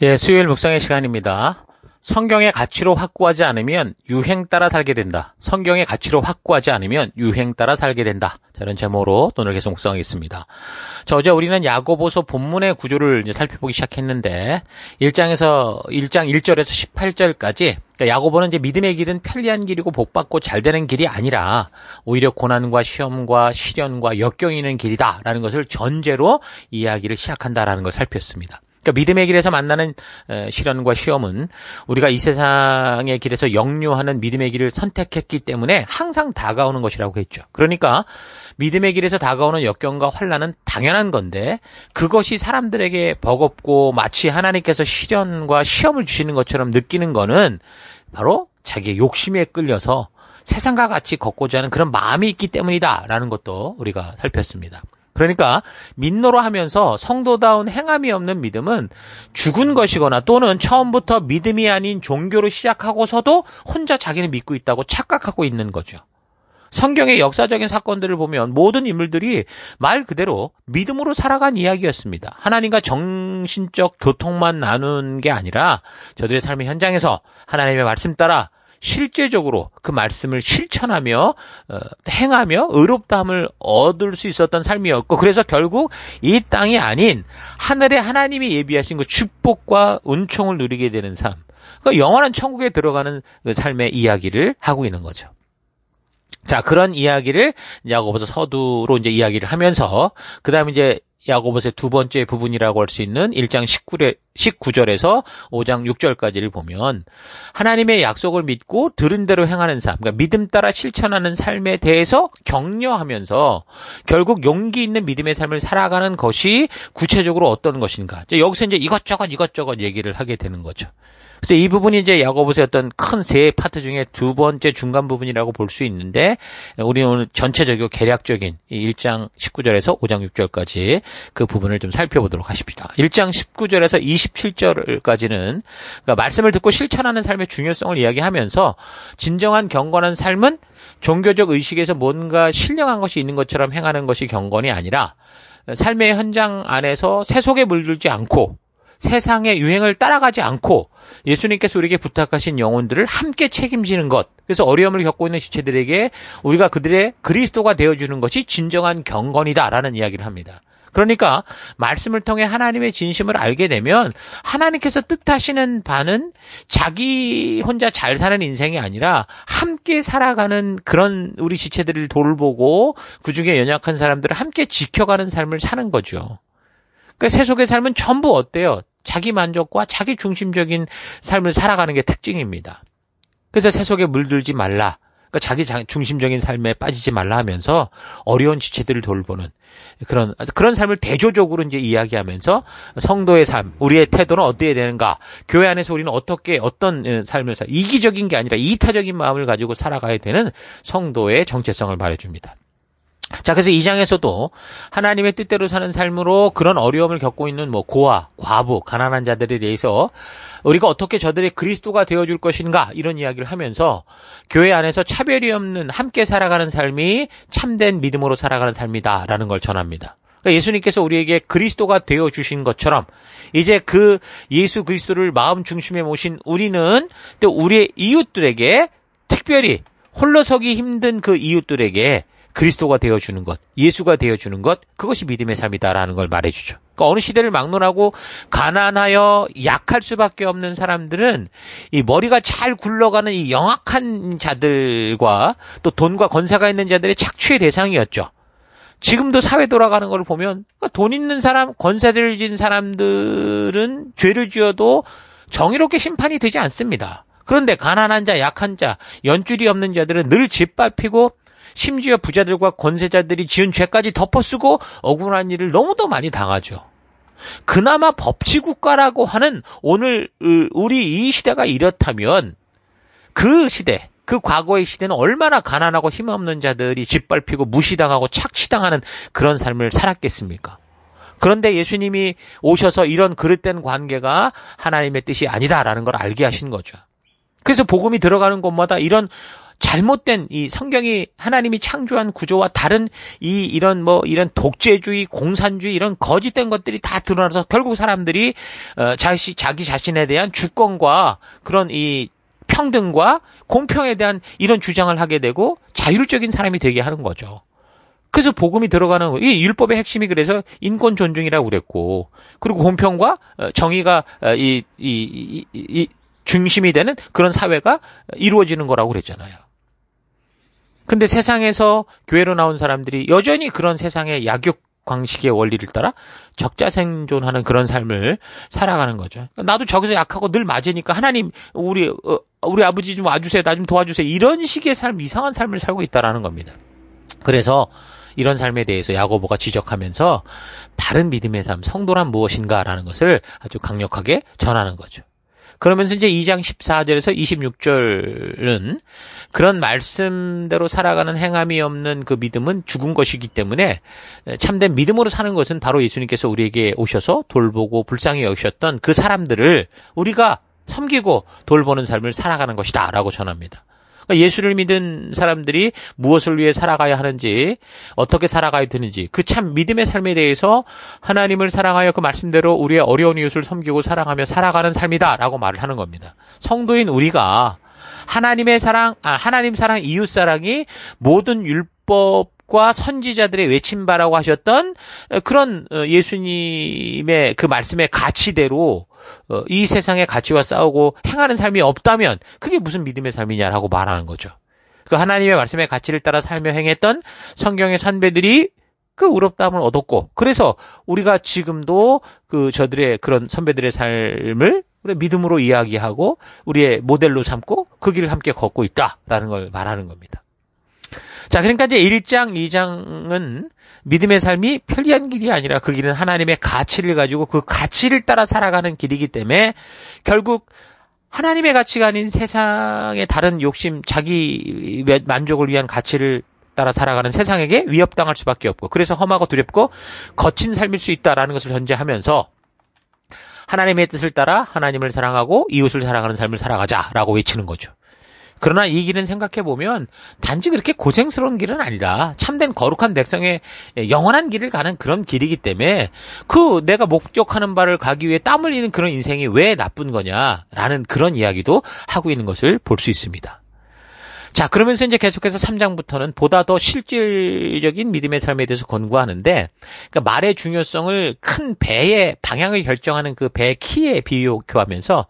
예, 수요일 묵상의 시간입니다. 성경의 가치로 확고하지 않으면 유행 따라 살게 된다. 성경의 가치로 확고하지 않으면 유행 따라 살게 된다. 자, 이런 제목으로 오늘 계속 묵상하겠습니다. 자, 어제 우리는 야고보서 본문의 구조를 이제 살펴보기 시작했는데 1장에서 1장 1절에서 18절까지 그러니까 야고보는 이제 믿음의 길은 편리한 길이고 복받고 잘 되는 길이 아니라 오히려 고난과 시험과 시련과 역경이 있는 길이다라는 것을 전제로 이야기를 시작한다라는 걸 살폈습니다. 그러니까 믿음의 길에서 만나는 시련과 시험은 우리가 이 세상의 길에서 역류하는 믿음의 길을 선택했기 때문에 항상 다가오는 것이라고 했죠. 그러니까 믿음의 길에서 다가오는 역경과 환란은 당연한 건데 그것이 사람들에게 버겁고 마치 하나님께서 시련과 시험을 주시는 것처럼 느끼는 거는 바로 자기의 욕심에 끌려서 세상과 같이 걷고자 하는 그런 마음이 있기 때문이다라는 것도 우리가 살폈습니다. 그러니까 민노로 하면서 성도다운 행함이 없는 믿음은 죽은 것이거나 또는 처음부터 믿음이 아닌 종교로 시작하고서도 혼자 자기는 믿고 있다고 착각하고 있는 거죠. 성경의 역사적인 사건들을 보면 모든 인물들이 말 그대로 믿음으로 살아간 이야기였습니다. 하나님과 정신적 교통만 나눈 게 아니라 저들의 삶의 현장에서 하나님의 말씀 따라 실제적으로 그 말씀을 실천하며 어, 행하며 의롭다함을 얻을 수 있었던 삶이었고 그래서 결국 이 땅이 아닌 하늘의 하나님이 예비하신 그 축복과 은총을 누리게 되는 삶. 그 영원한 천국에 들어가는 그 삶의 이야기를 하고 있는 거죠. 자, 그런 이야기를 야고보서 서두로 이제 이야기를 하면서 그다음에 이제 야고보서의 두 번째 부분이라고 할 수 있는 1장 1 9절에서 5장 6절까지를 보면 하나님의 약속을 믿고 들은 대로 행하는 삶, 그러니까 믿음 따라 실천하는 삶에 대해서 격려하면서 결국 용기 있는 믿음의 삶을 살아가는 것이 구체적으로 어떤 것인가. 여기서 이제 이것저것 이것저것 얘기를 하게 되는 거죠. 그래서 이 부분이 이제 야고보서의 어떤 큰 세 파트 중에 두 번째 중간 부분이라고 볼 수 있는데 우리는 오늘 전체적이고 개략적인 이 1장 19절에서 5장 6절까지 그 부분을 좀 살펴보도록 하십니다. 1장 19절에서 27절까지는 그러니까 말씀을 듣고 실천하는 삶의 중요성을 이야기하면서 진정한 경건한 삶은 종교적 의식에서 뭔가 신령한 것이 있는 것처럼 행하는 것이 경건이 아니라 삶의 현장 안에서 세속에 물들지 않고 세상의 유행을 따라가지 않고 예수님께서 우리에게 부탁하신 영혼들을 함께 책임지는 것. 그래서 어려움을 겪고 있는 지체들에게 우리가 그들의 그리스도가 되어주는 것이 진정한 경건이다라는 이야기를 합니다. 그러니까 말씀을 통해 하나님의 진심을 알게 되면 하나님께서 뜻하시는 바는 자기 혼자 잘 사는 인생이 아니라 함께 살아가는 그런 우리 지체들을 돌보고 그중에 연약한 사람들을 함께 지켜가는 삶을 사는 거죠. 그러니까 세속의 삶은 전부 어때요? 자기 만족과 자기 중심적인 삶을 살아가는 게 특징입니다. 그래서 세속에 물들지 말라. 그러니까 자기 중심적인 삶에 빠지지 말라 하면서 어려운 지체들을 돌보는 그런 그런 삶을 대조적으로 이제 이야기하면서 성도의 삶, 우리의 태도는 어떻게 되는가, 교회 안에서 우리는 어떻게 어떤 예, 삶을 살 이기적인 게 아니라 이타적인 마음을 가지고 살아가야 되는 성도의 정체성을 말해줍니다. 자, 그래서 이장에서도 하나님의 뜻대로 사는 삶으로 그런 어려움을 겪고 있는 뭐 고아, 과부, 가난한 자들에 대해서 우리가 어떻게 저들의 그리스도가 되어줄 것인가 이런 이야기를 하면서 교회 안에서 차별이 없는 함께 살아가는 삶이 참된 믿음으로 살아가는 삶이다라는 걸 전합니다. 그러니까 예수님께서 우리에게 그리스도가 되어 주신 것처럼 이제 그 예수 그리스도를 마음 중심에 모신 우리는 또 우리의 이웃들에게 특별히 홀로 서기 힘든 그 이웃들에게 그리스도가 되어주는 것, 예수가 되어주는 것, 그것이 믿음의 삶이다라는 걸 말해주죠. 그러니까 어느 시대를 막론하고 가난하여 약할 수밖에 없는 사람들은 이 머리가 잘 굴러가는 이 영악한 자들과 또 돈과 권세가 있는 자들의 착취의 대상이었죠. 지금도 사회 돌아가는 걸 보면 그러니까 돈 있는 사람, 권세를 진 사람들은 죄를 지어도 정의롭게 심판이 되지 않습니다. 그런데 가난한 자, 약한 자, 연줄이 없는 자들은 늘 짓밟히고 심지어 부자들과 권세자들이 지은 죄까지 덮어쓰고 억울한 일을 너무도 많이 당하죠. 그나마 법치국가라고 하는 오늘 우리 이 시대가 이렇다면 그 시대, 그 과거의 시대는 얼마나 가난하고 힘없는 자들이 짓밟히고 무시당하고 착취당하는 그런 삶을 살았겠습니까? 그런데 예수님이 오셔서 이런 그릇된 관계가 하나님의 뜻이 아니다라는 걸 알게 하신 거죠. 그래서 복음이 들어가는 곳마다 이런 잘못된 이 성경이 하나님이 창조한 구조와 다른 이 이런 뭐 이런 독재주의, 공산주의 이런 거짓된 것들이 다 드러나서 결국 사람들이 어 자시 자기 자신에 대한 주권과 그런 이 평등과 공평에 대한 이런 주장을 하게 되고 자율적인 사람이 되게 하는 거죠. 그래서 복음이 들어가는 거. 이 율법의 핵심이 그래서 인권 존중이라고 그랬고 그리고 공평과 어, 정의가 어, 이, 이, 이, 이 중심이 되는 그런 사회가 이루어지는 거라고 그랬잖아요. 근데 세상에서 교회로 나온 사람들이 여전히 그런 세상의 약육 광식의 원리를 따라 적자 생존하는 그런 삶을 살아가는 거죠. 그러니까 나도 저기서 약하고 늘 맞으니까 하나님 우리 어, 우리 아버지 좀 와주세요, 나 좀 도와주세요 이런 식의 삶 이상한 삶을 살고 있다라는 겁니다. 그래서 이런 삶에 대해서 야고보가 지적하면서 바른 믿음의 삶, 성도란 무엇인가라는 것을 아주 강력하게 전하는 거죠. 그러면서 이제 2장 14절에서 26절은 그런 말씀대로 살아가는 행함이 없는 그 믿음은 죽은 것이기 때문에 참된 믿음으로 사는 것은 바로 예수님께서 우리에게 오셔서 돌보고 불쌍히 여기셨던 그 사람들을 우리가 섬기고 돌보는 삶을 살아가는 것이다라고 전합니다. 그러니까 예수를 믿은 사람들이 무엇을 위해 살아가야 하는지, 어떻게 살아가야 되는지, 그 참 믿음의 삶에 대해서 하나님을 사랑하여 그 말씀대로 우리의 어려운 이웃을 섬기고 사랑하며 살아가는 삶이다라고 말을 하는 겁니다. 성도인 우리가 하나님의 사랑, 아, 하나님 사랑, 이웃 사랑이 모든 율법 과 선지자들의 외친 바라고 하셨던 어, 그런 어, 예수님의 그 말씀의 가치대로 어, 이 세상의 가치와 싸우고 행하는 삶이 없다면 그게 무슨 믿음의 삶이냐라고 말하는 거죠. 그 하나님의 말씀의 가치를 따라 살며 행했던 성경의 선배들이 그 의롭다함을 얻었고 그래서 우리가 지금도 그 저들의 그런 선배들의 삶을 우리 믿음으로 이야기하고 우리의 모델로 삼고 그 길을 함께 걷고 있다라는 걸 말하는 겁니다. 자, 그러니까 이제 1장, 2장은 믿음의 삶이 편리한 길이 아니라 그 길은 하나님의 가치를 가지고 그 가치를 따라 살아가는 길이기 때문에 결국 하나님의 가치가 아닌 세상의 다른 욕심, 자기 만족을 위한 가치를 따라 살아가는 세상에게 위협당할 수밖에 없고 그래서 험하고 두렵고 거친 삶일 수 있다라는 것을 전제하면서 하나님의 뜻을 따라 하나님을 사랑하고 이웃을 사랑하는 삶을 살아가자라고 외치는 거죠. 그러나 이 길은 생각해 보면 단지 그렇게 고생스러운 길은 아니다. 참된 거룩한 백성의 영원한 길을 가는 그런 길이기 때문에 그 내가 목격하는 바를 가기 위해 땀 흘리는 그런 인생이 왜 나쁜 거냐라는 그런 이야기도 하고 있는 것을 볼 수 있습니다. 자, 그러면서 이제 계속해서 3장부터는 보다 더 실질적인 믿음의 삶에 대해서 권고하는데, 그니까 말의 중요성을 큰 배의 방향을 결정하는 그 배의 키에 비교하면서,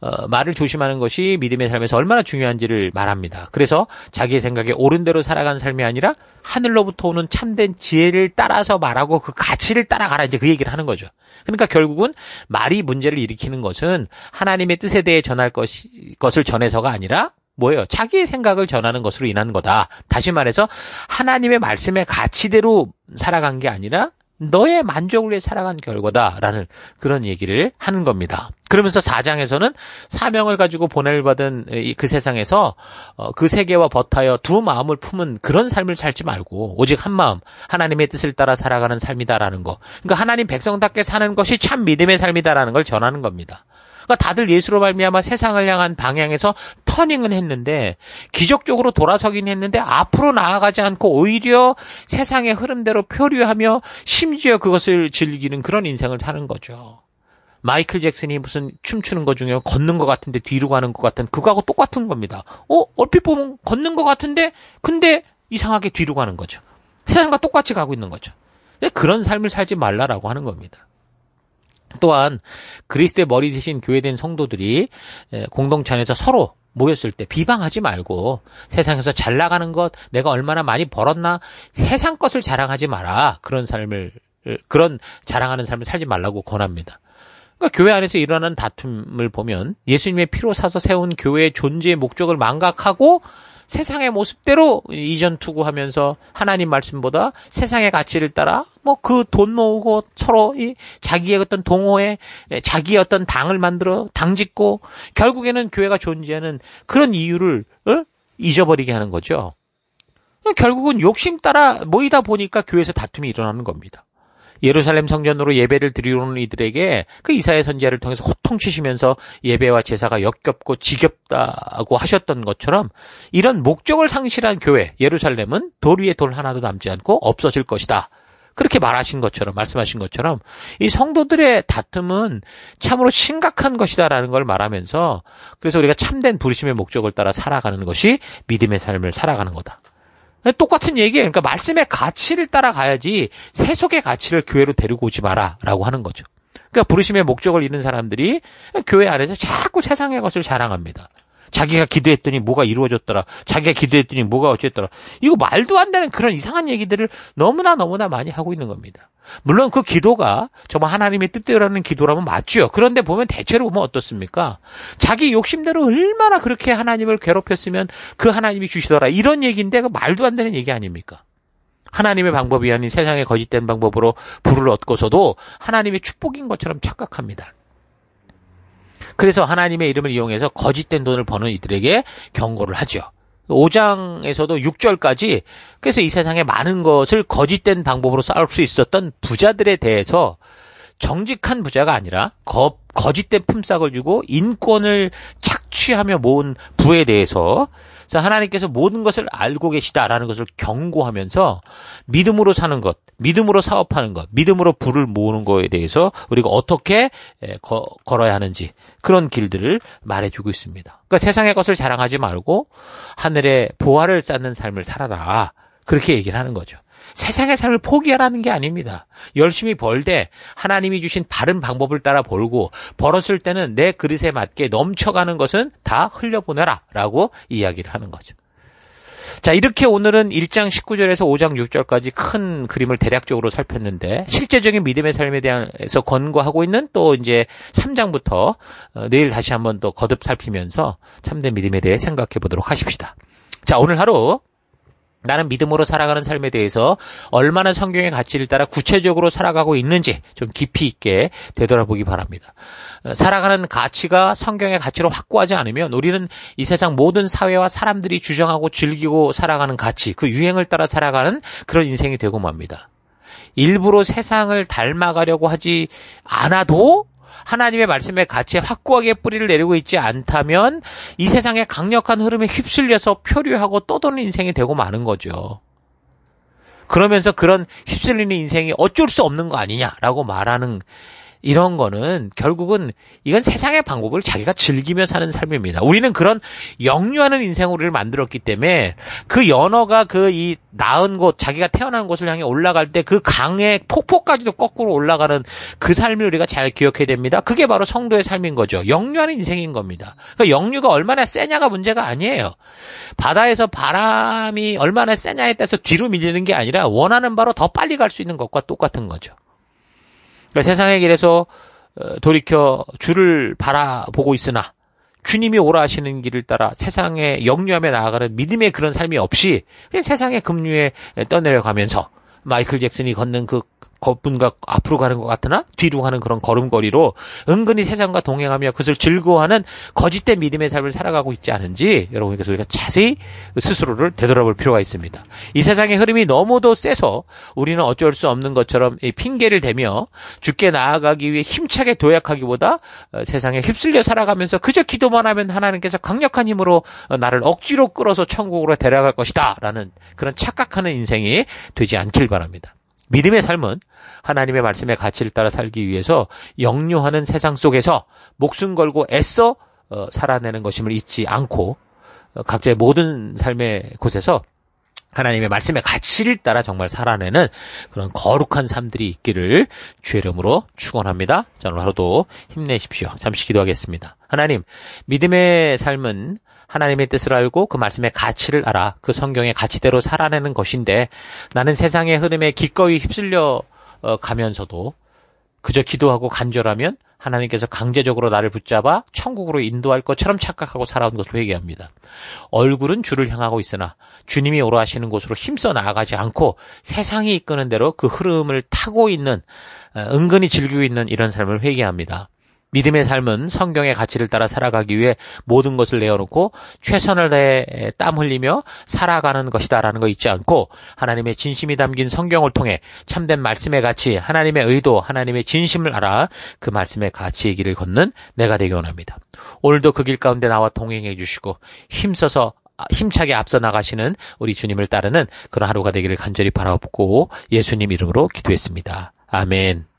어, 말을 조심하는 것이 믿음의 삶에서 얼마나 중요한지를 말합니다. 그래서 자기의 생각에 오른대로 살아간 삶이 아니라 하늘로부터 오는 참된 지혜를 따라서 말하고 그 가치를 따라가라 이제 그 얘기를 하는 거죠. 그러니까 결국은 말이 문제를 일으키는 것은 하나님의 뜻에 대해 전할 것, 것을 전해서가 아니라 뭐예요? 자기의 생각을 전하는 것으로 인한 거다. 다시 말해서 하나님의 말씀의 가치대로 살아간 게 아니라 너의 만족을 위해 살아간 결과다라는 그런 얘기를 하는 겁니다. 그러면서 4장에서는 사명을 가지고 보낼 받은 그 세상에서 어, 그 세계와 버타여 두 마음을 품은 그런 삶을 살지 말고 오직 한 마음 하나님의 뜻을 따라 살아가는 삶이다라는 거. 그러니까 하나님 백성답게 사는 것이 참 믿음의 삶이다라는 걸 전하는 겁니다. 그러니까 다들 예수로 말미암아 세상을 향한 방향에서 터닝은 했는데 기적적으로 돌아서긴 했는데 앞으로 나아가지 않고 오히려 세상의 흐름대로 표류하며 심지어 그것을 즐기는 그런 인생을 사는 거죠. 마이클 잭슨이 무슨 춤추는 거 중에 걷는 것 같은데 뒤로 가는 것 같은 그거하고 똑같은 겁니다. 어 얼핏 보면 걷는 것 같은데 근데 이상하게 뒤로 가는 거죠. 세상과 똑같이 가고 있는 거죠. 그런 삶을 살지 말라라고 하는 겁니다. 또한 그리스도의 머리 대신 교회된 성도들이 공동체 안에서 서로 모였을 때 비방하지 말고 세상에서 잘 나가는 것, 내가 얼마나 많이 벌었나 세상 것을 자랑하지 마라. 그런 삶을 그런 자랑하는 삶을 살지 말라고 권합니다. 그러니까 교회 안에서 일어나는 다툼을 보면 예수님의 피로 사서 세운 교회의 존재의 목적을 망각하고 세상의 모습대로 이전 투구하면서 하나님 말씀보다 세상의 가치를 따라 뭐 그 돈 모으고 서로 이 자기의 어떤 동호회, 예, 자기의 어떤 당을 만들어 당 짓고 결국에는 교회가 존재하는 그런 이유를 잊어버리게 하는 거죠. 결국은 욕심 따라 모이다 보니까 교회에서 다툼이 일어나는 겁니다. 예루살렘 성전으로 예배를 드리려는 이들에게 그이사의 선지자를 통해서 호통치시면서 예배와 제사가 역겹고 지겹다고 하셨던 것처럼 이런 목적을 상실한 교회 예루살렘은 돌 위에 돌 하나도 남지 않고 없어질 것이다. 그렇게 말하신 것처럼 말씀하신 것처럼 이 성도들의 다툼은 참으로 심각한 것이다라는 걸 말하면서 그래서 우리가 참된 부르심의 목적을 따라 살아가는 것이 믿음의 삶을 살아가는 거다. 똑같은 얘기예요. 그러니까 말씀의 가치를 따라가야지 세속의 가치를 교회로 데리고 오지 마라라고 하는 거죠. 그러니까 부르심의 목적을 잃은 사람들이 교회 안에서 자꾸 세상의 것을 자랑합니다. 자기가 기도했더니 뭐가 이루어졌더라. 자기가 기도했더니 뭐가 어쨌더라. 이거 말도 안 되는 그런 이상한 얘기들을 너무나 너무나 많이 하고 있는 겁니다. 물론 그 기도가 정말 하나님의 뜻대로라는 기도라면 맞죠. 그런데 보면 대체로 보면 어떻습니까? 자기 욕심대로 얼마나 그렇게 하나님을 괴롭혔으면 그 하나님이 주시더라. 이런 얘기인데 그 말도 안 되는 얘기 아닙니까? 하나님의 방법이 아닌 세상에 거짓된 방법으로 부를 얻고서도 하나님의 축복인 것처럼 착각합니다. 그래서 하나님의 이름을 이용해서 거짓된 돈을 버는 이들에게 경고를 하죠. 5장에서도 6절까지 그래서 이 세상에 많은 것을 거짓된 방법으로 쌓을 수 있었던 부자들에 대해서 정직한 부자가 아니라 거, 거짓된 품삯을 주고 인권을 착취하며 모은 부에 대해서 그래서 하나님께서 모든 것을 알고 계시다라는 것을 경고하면서 믿음으로 사는 것, 믿음으로 사업하는 것, 믿음으로 불을 모으는 것에 대해서 우리가 어떻게 예, 거, 걸어야 하는지 그런 길들을 말해주고 있습니다. 그러니까 세상의 것을 자랑하지 말고 하늘의 보화를 쌓는 삶을 살아라. 그렇게 얘기를 하는 거죠. 세상의 삶을 포기하라는 게 아닙니다. 열심히 벌되 하나님이 주신 바른 방법을 따라 벌고 벌었을 때는 내 그릇에 맞게 넘쳐가는 것은 다 흘려보내라 라고 이야기를 하는 거죠. 자, 이렇게 오늘은 1장 19절에서 5장 6절까지 큰 그림을 대략적으로 살폈는데, 실제적인 믿음의 삶에 대해서 권고하고 있는 또 이제 3장부터 어, 내일 다시 한번 또 거듭 살피면서 참된 믿음에 대해 생각해 보도록 하십시다. 자, 오늘 하루 나는 믿음으로 살아가는 삶에 대해서 얼마나 성경의 가치를 따라 구체적으로 살아가고 있는지 좀 깊이 있게 되돌아보기 바랍니다. 어, 살아가는 가치가 성경의 가치로 확고하지 않으면 우리는 이 세상 모든 사회와 사람들이 주장하고 즐기고 살아가는 가치, 그 유행을 따라 살아가는 그런 인생이 되고 맙니다. 일부러 세상을 닮아가려고 하지 않아도 하나님의 말씀에 같이 확고하게 뿌리를 내리고 있지 않다면 이 세상의 강력한 흐름에 휩쓸려서 표류하고 떠도는 인생이 되고 마는 거죠. 그러면서 그런 휩쓸리는 인생이 어쩔 수 없는 거 아니냐라고 말하는 이런 거는 결국은 이건 세상의 방법을 자기가 즐기며 사는 삶입니다. 우리는 그런 영유하는 인생 우리를 만들었기 때문에 그 연어가 그 이 나은 곳, 자기가 태어난 곳을 향해 올라갈 때 그 강의 폭포까지도 거꾸로 올라가는 그 삶을 우리가 잘 기억해야 됩니다. 그게 바로 성도의 삶인 거죠. 영유하는 인생인 겁니다. 그러니까 영유가 얼마나 세냐가 문제가 아니에요. 바다에서 바람이 얼마나 세냐에 따라서 뒤로 밀리는 게 아니라 원하는 바로 더 빨리 갈 수 있는 것과 똑같은 거죠. 그러니까 세상의 길에서 어, 돌이켜 주를 바라보고 있으나 주님이 오라 하시는 길을 따라 세상의 역류함에 나아가는 믿음의 그런 삶이 없이 그냥 세상의 급류에 떠내려가면서 마이클 잭슨이 걷는 그 거분과 앞으로 가는 것 같으나 뒤로 가는 그런 걸음걸이로 은근히 세상과 동행하며 그것을 즐거워하는 거짓된 믿음의 삶을 살아가고 있지 않은지 여러분께서 우리가 자세히 스스로를 되돌아볼 필요가 있습니다. 이 세상의 흐름이 너무도 세서 우리는 어쩔 수 없는 것처럼 핑계를 대며 죽게 나아가기 위해 힘차게 도약하기보다 어, 세상에 휩쓸려 살아가면서 그저 기도만 하면 하나님께서 강력한 힘으로 어, 나를 억지로 끌어서 천국으로 데려갈 것이다. 라는 그런 착각하는 인생이 되지 않길 바랍니다. 믿음의 삶은 하나님의 말씀의 가치를 따라 살기 위해서 영유하는 세상 속에서 목숨 걸고 애써 어, 살아내는 것임을 잊지 않고 어, 각자의 모든 삶의 곳에서 하나님의 말씀의 가치를 따라 정말 살아내는 그런 거룩한 삶들이 있기를 주의 이름으로 축원합니다. 자, 오늘 하루도 힘내십시오. 잠시 기도하겠습니다. 하나님, 믿음의 삶은 하나님의 뜻을 알고 그 말씀의 가치를 알아 그 성경의 가치대로 살아내는 것인데 나는 세상의 흐름에 기꺼이 휩쓸려 어, 가면서도 그저 기도하고 간절하면 하나님께서 강제적으로 나를 붙잡아 천국으로 인도할 것처럼 착각하고 살아온 것을 회개합니다. 얼굴은 주를 향하고 있으나 주님이 오라하시는 곳으로 힘써 나아가지 않고 세상이 이끄는 대로 그 흐름을 타고 있는 어, 은근히 즐기고 있는 이런 삶을 회개합니다. 믿음의 삶은 성경의 가치를 따라 살아가기 위해 모든 것을 내어놓고 최선을 다해 땀 흘리며 살아가는 것이다라는 거 잊지 않고 하나님의 진심이 담긴 성경을 통해 참된 말씀의 가치, 하나님의 의도, 하나님의 진심을 알아 그 말씀의 가치의 길을 걷는 내가 되기 원합니다. 오늘도 그 길 가운데 나와 동행해 주시고 힘써서 아, 힘차게 앞서 나가시는 우리 주님을 따르는 그런 하루가 되기를 간절히 바라옵고 예수님 이름으로 기도했습니다. 아멘.